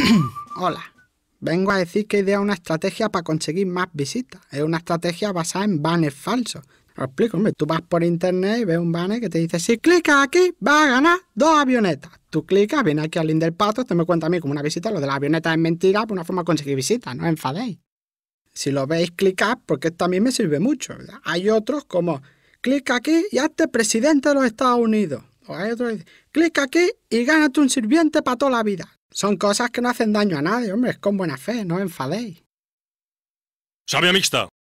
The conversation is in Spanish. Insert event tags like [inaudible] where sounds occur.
[clears throat] Hola, vengo a decir que he ideado una estrategia para conseguir más visitas. Es una estrategia basada en banners falsos. Os explico, hombre, tú vas por internet y ves un banner que te dice, si clicas aquí, vas a ganar dos avionetas. Tú clicas, vienes aquí al link del pato, te me cuenta a mí como una visita, lo de la avioneta es mentira, por pues una forma de conseguir visitas, no enfadéis. Si lo veis, clicad, porque esto a mí me sirve mucho. Hay otros como, clic aquí y hazte presidente de los Estados Unidos. O hay otros que dicen, clica aquí y gánate un sirviente para toda la vida. Son cosas que no hacen daño a nadie, hombre, es con buena fe, no os enfadéis. Sabia mixta.